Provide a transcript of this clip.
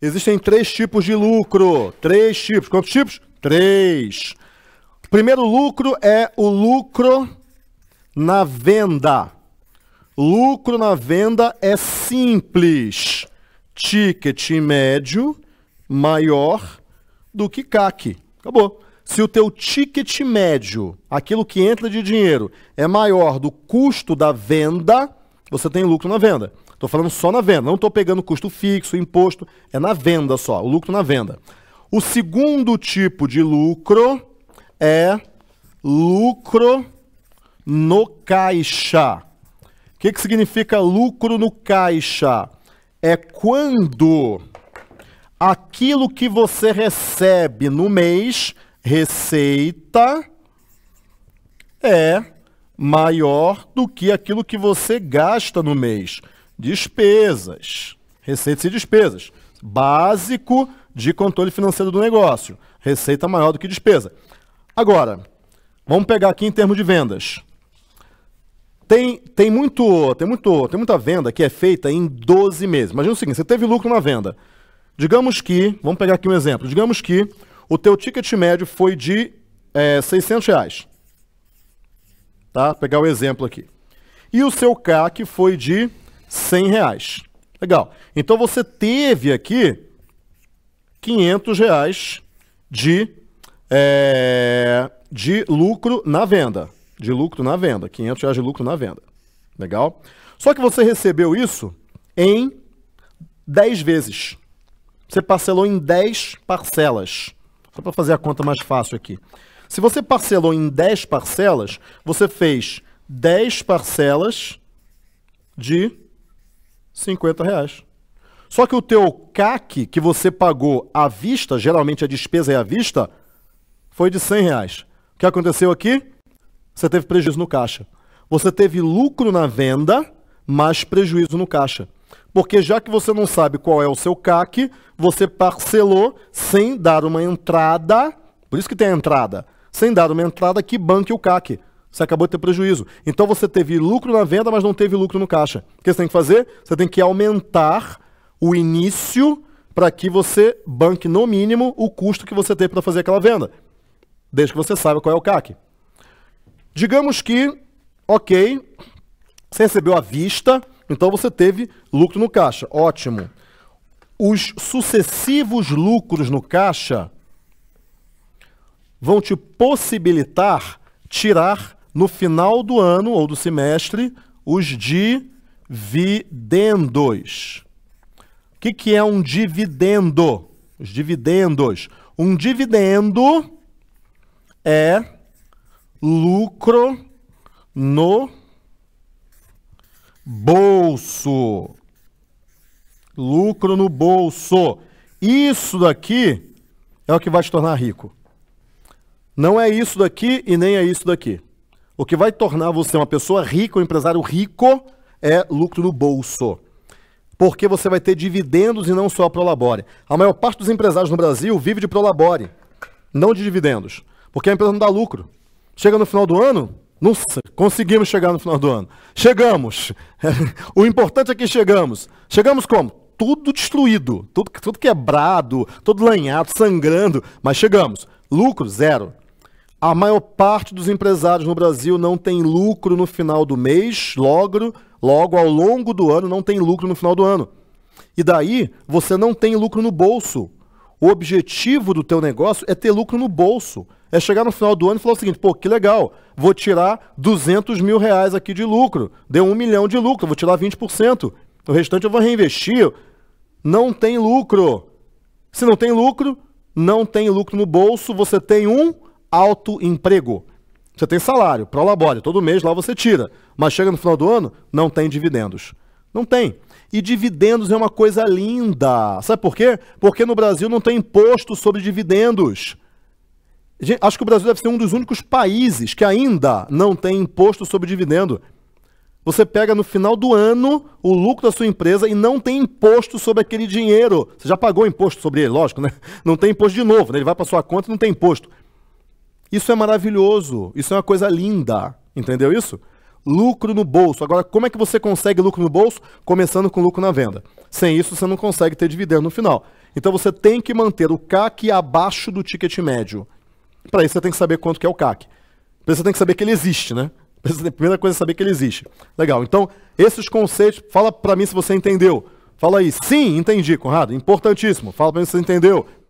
Existem três tipos de lucro. Três tipos. Quantos tipos? Três. O primeiro lucro é o lucro na venda. Lucro na venda é simples. Ticket médio maior do que CAC. Acabou. Se o teu ticket médio, aquilo que entra de dinheiro, é maior do custo da venda, você tem lucro na venda. Estou falando só na venda, não estou pegando custo fixo, imposto, é na venda só, o lucro na venda. O segundo tipo de lucro é lucro no caixa. O que, que significa lucro no caixa? É quando aquilo que você recebe no mês, receita, é maior do que aquilo que você gasta no mês. Despesas. Receitas e despesas. Básico de controle financeiro do negócio. Receita maior do que despesa. Agora, vamos pegar aqui em termos de vendas. Tem, tem, muito, tem, muito, tem muita venda que é feita em 12 meses. Imagina o seguinte, você teve lucro na venda. Digamos que, vamos pegar aqui um exemplo, digamos que o teu ticket médio foi de é, 600 reais. Tá? Vou pegar o exemplo aqui. E o seu CAC foi de 100 reais. Legal. Então você teve aqui 500 reais de, é, de lucro na venda. De lucro na venda. 500 reais de lucro na venda. Legal? Só que você recebeu isso em 10 vezes. Você parcelou em 10 parcelas. Só para fazer a conta mais fácil aqui. Se você parcelou em 10 parcelas, você fez 10 parcelas de 50 reais. Só que o teu CAC que você pagou à vista, geralmente a despesa é à vista, foi de 100 reais. O que aconteceu aqui? Você teve prejuízo no caixa. Você teve lucro na venda, mas prejuízo no caixa. Porque já que você não sabe qual é o seu CAC, você parcelou sem dar uma entrada, por isso que tem a entrada, sem dar uma entrada que banque o CAC. Você acabou de ter prejuízo. Então você teve lucro na venda, mas não teve lucro no caixa. O que você tem que fazer? Você tem que aumentar o início para que você banque no mínimo o custo que você teve para fazer aquela venda. Desde que você saiba qual é o CAC. Digamos que, ok, você recebeu à vista, então você teve lucro no caixa. Ótimo. Os sucessivos lucros no caixa vão te possibilitar tirar no final do ano ou do semestre os dividendos. O que, que é um dividendo? Os dividendos. Um dividendo é lucro no bolso. Lucro no bolso. Isso daqui é o que vai te tornar rico. Não é isso daqui e nem é isso daqui. O que vai tornar você uma pessoa rica, um empresário rico, é lucro no bolso. Porque você vai ter dividendos e não só a Prolabore. A maior parte dos empresários no Brasil vive de Prolabore, não de dividendos. Porque a empresa não dá lucro. Chega no final do ano, não conseguimos chegar no final do ano. Chegamos. o importante é que chegamos. Chegamos como? Tudo destruído, tudo, tudo quebrado, tudo lanhado, sangrando, mas chegamos. Lucro zero. A maior parte dos empresários no Brasil não tem lucro no final do mês, logo, logo ao longo do ano não tem lucro no final do ano. E daí você não tem lucro no bolso. O objetivo do teu negócio é ter lucro no bolso. É chegar no final do ano e falar o seguinte, pô, que legal, vou tirar 200 mil reais aqui de lucro, deu um milhão de lucro, vou tirar 20%, o restante eu vou reinvestir. Não tem lucro. Se não tem lucro, não tem lucro no bolso, você tem um autoemprego. Você tem salário, prolabore, todo mês lá você tira, mas chega no final do ano, não tem dividendos. Não tem. E dividendos é uma coisa linda. Sabe por quê? Porque no Brasil não tem imposto sobre dividendos. Acho que o Brasil deve ser um dos únicos países que ainda não tem imposto sobre dividendo. Você pega no final do ano o lucro da sua empresa e não tem imposto sobre aquele dinheiro. Você já pagou imposto sobre ele, lógico, né? Não tem imposto de novo, né? ele vai para sua conta e não tem imposto. Isso é maravilhoso, isso é uma coisa linda, entendeu isso? Lucro no bolso. Agora, como é que você consegue lucro no bolso? Começando com lucro na venda. Sem isso, você não consegue ter dividendo no final. Então, você tem que manter o CAC abaixo do ticket médio. Para isso, você tem que saber quanto que é o CAC. Para isso, você tem que saber que ele existe, né? A primeira coisa é saber que ele existe. Legal. Então, esses conceitos, fala para mim se você entendeu. Fala aí, sim, entendi, Conrado. Importantíssimo. Fala para mim se você entendeu.